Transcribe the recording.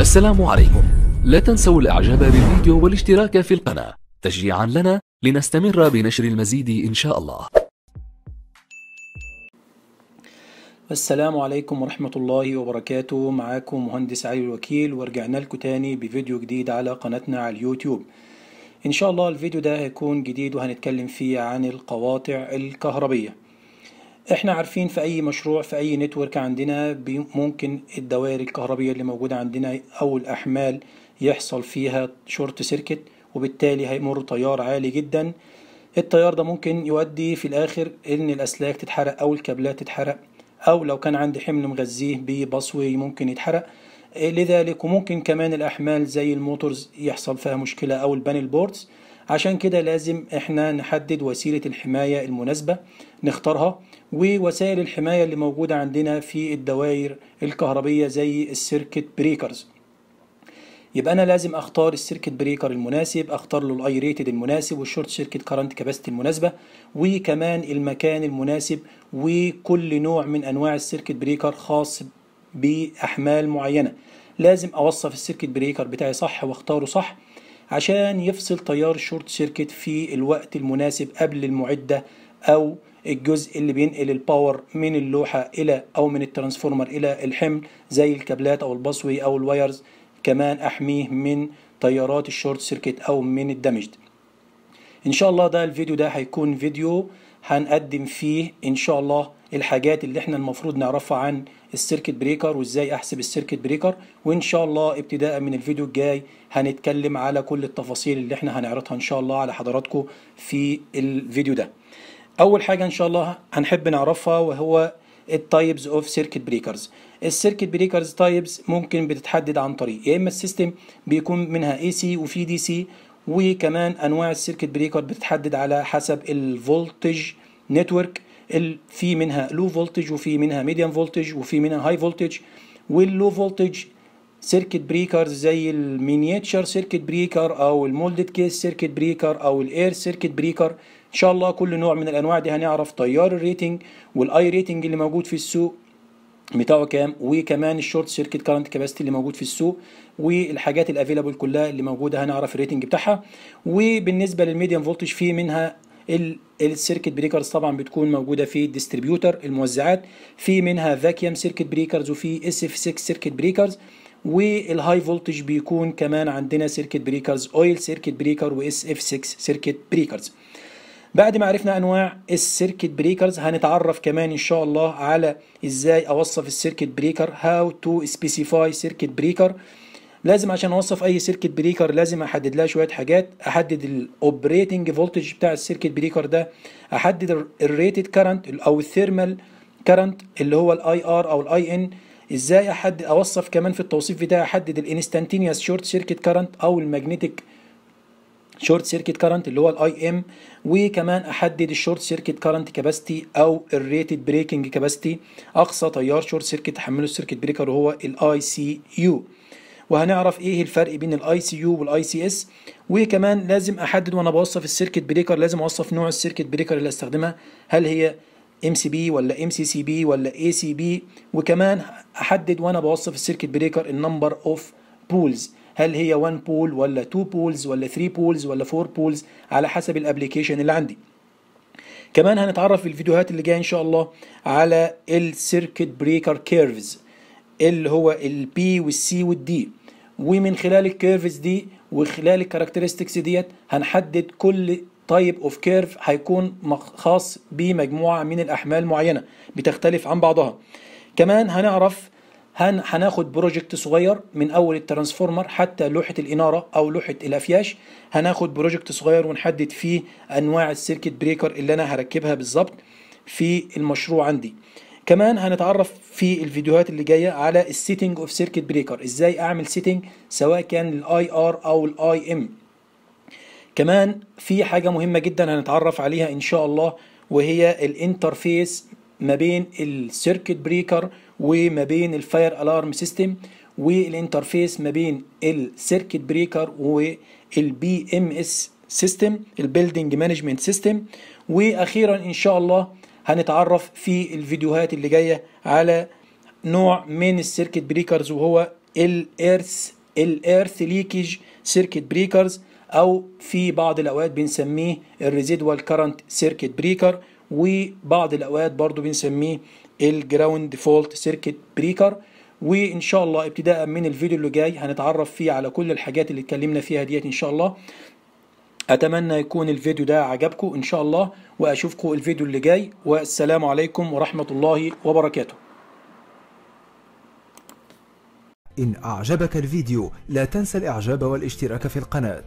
السلام عليكم لا تنسوا الاعجاب بالفيديو والاشتراك في القناة تشجيعا لنا لنستمر بنشر المزيد ان شاء الله السلام عليكم ورحمة الله وبركاته معاكم مهندس علي الوكيل ورجعنا لكم تاني بفيديو جديد على قناتنا على اليوتيوب ان شاء الله الفيديو ده هيكون جديد وهنتكلم فيه عن القواطع الكهربية احنا عارفين في اي مشروع في اي نتورك عندنا ممكن الدوائر الكهربية اللي موجودة عندنا او الاحمال يحصل فيها شورت سيركت وبالتالي هيمر تيار عالي جدا التيار ده ممكن يؤدي في الاخر ان الاسلاك تتحرق او الكابلات تتحرق او لو كان عندي حمل مغذيه ببصوي ممكن يتحرق لذلك وممكن كمان الاحمال زي الموتورز يحصل فيها مشكله او البانل بوردز عشان كده لازم احنا نحدد وسيلة الحماية المناسبة نختارها ووسائل الحماية اللي موجودة عندنا في الدوائر الكهربية زي السيركت بريكرز يبقى انا لازم اختار السيركت بريكر المناسب اختار له الاي ريتد المناسب والشورت سيركت كارنت كاباسيتي المناسبه وكمان المكان المناسب وكل نوع من انواع السيركت بريكر خاص باحمال معينه لازم اوصف السيركت بريكر بتاعي صح واختاره صح عشان يفصل تيار الشورت سيركت في الوقت المناسب قبل المعدة أو الجزء اللي بينقل الباور من اللوحة إلى أو من الترانسفورمر إلى الحمل زي الكابلات أو البصوي أو الوايرز كمان أحميه من تيارات الشورت سيركت أو من الدمج إن شاء الله ده الفيديو ده هيكون فيديو هنقدم فيه ان شاء الله الحاجات اللي احنا المفروض نعرفها عن السيركت بريكر وازاي احسب السيركت بريكر وان شاء الله ابتداء من الفيديو الجاي هنتكلم على كل التفاصيل اللي احنا هنعرضها ان شاء الله على حضراتكم في الفيديو ده اول حاجه ان شاء الله هنحب نعرفها وهو التايبز اوف سيركت بريكرز السيركت بريكرز تايبز ممكن بتتحدد عن طريق يا اما السيستم بيكون منها اي سي وفي دي سي وكمان انواع السيركت بريكر بتتحدد على حسب الفولتج نتورك في منها لو فولتج وفي منها ميديم فولتج وفي منها هاي فولتج واللو فولتج سيركت بريكر زي المينياتشر سيركت بريكر او المولدد كيس سيركت بريكر او الاير سيركت بريكر ان شاء الله كل نوع من الانواع دي هنعرف تيار الريتنج والاي ريتنج اللي موجود في السوق بتاعه كام وكمان الشورت سيركت كارنت كاباسيتي اللي موجود في السوق والحاجات الافيلابل كلها اللي موجوده هنعرف الريتنج بتاعها وبالنسبه للميديم فولتج في منها السيركت بريكرز طبعا بتكون موجوده في الديستريبيوتر الموزعات في منها فاكيوم سيركت بريكرز وفي اس اف 6 سيركت بريكرز والهاي فولتج بيكون كمان عندنا سيركت بريكرز اويل سيركت بريكر واس اف 6 سيركت بريكرز بعد ما عرفنا انواع السيركت بريكرز هنتعرف كمان ان شاء الله على ازاي اوصف السيركت بريكر هاو تو سبيسيفاي سيركت بريكر لازم عشان اوصف اي سيركت بريكر لازم احدد لها شويه حاجات احدد الاوبريتنج فولتج بتاع السيركت بريكر ده احدد الريتد كارنت او الثيرمال كارنت اللي هو الاي ار او الاي ان ازاي احدد اوصف كمان في التوصيف بتاعي احدد الانستانتينيوس شورت سيركت كارنت او الماجنتيك شورت سيركت كارنت اللي هو الاي ام وكمان احدد الشورت سيركت كارنت كاباستي او الريتد بريكنج كاباستي اقصى تيار شورت سيركت تحمله السيركت بريكر وهو الاي سي يو وهنعرف ايه الفرق بين الاي سي يو والاي سي اس وكمان لازم احدد وانا بوصف السيركت بريكر لازم اوصف نوع السيركت بريكر اللي استخدمها هل هي ام سي بي ولا ام سي سي بي ولا اي سي بي وكمان احدد وانا بوصف السيركت بريكر النمبر اوف بولز هل هي 1 بول ولا 2 بولز ولا 3 بولز ولا 4 بولز على حسب الابلكيشن اللي عندي كمان هنتعرف في الفيديوهات اللي جايه ان شاء الله على السيركت بريكر كيرفز اللي هو البي والسي والدي ومن خلال الكيرفز دي وخلال الكاركترستكس ديت هنحدد كل تايب اوف كيرف هيكون خاص بمجموعه من الاحمال معينه بتختلف عن بعضها كمان هنعرف هناخد بروجكت صغير من اول الترانسفورمر حتى لوحه الاناره او لوحه الافياش هناخد بروجكت صغير ونحدد فيه انواع السيركت بريكر اللي انا هركبها بالظبط في المشروع عندي كمان هنتعرف في الفيديوهات اللي جايه على السيتنج اوف سيركت بريكر ازاي اعمل سيتنج سواء كان للاي ار او الاي ام كمان في حاجه مهمه جدا هنتعرف عليها ان شاء الله وهي الانترفيس ما بين السيركت بريكر وما بين الفاير الارم سيستم والانترفيس ما بين السيركت بريكر والبي ام اس سيستم البيلدنج مانجمنت سيستم واخيرا ان شاء الله هنتعرف في الفيديوهات اللي جايه على نوع من السيركت بريكرز وهو الايرث الايرث ليكج سيركت بريكرز او في بعض الاوقات بنسميه الريزيدوال كارنت سيركت بريكر وبعض الاوقات برضو بنسميه الجراوند فولت سيركت بريكر وان شاء الله ابتداء من الفيديو اللي جاي هنتعرف فيه على كل الحاجات اللي اتكلمنا فيها ديت ان شاء الله اتمنى يكون الفيديو ده عجبكم ان شاء الله واشوفكم الفيديو اللي جاي والسلام عليكم ورحمة الله وبركاته إن أعجبك الفيديو لا تنسى الإعجاب والاشتراك في القناة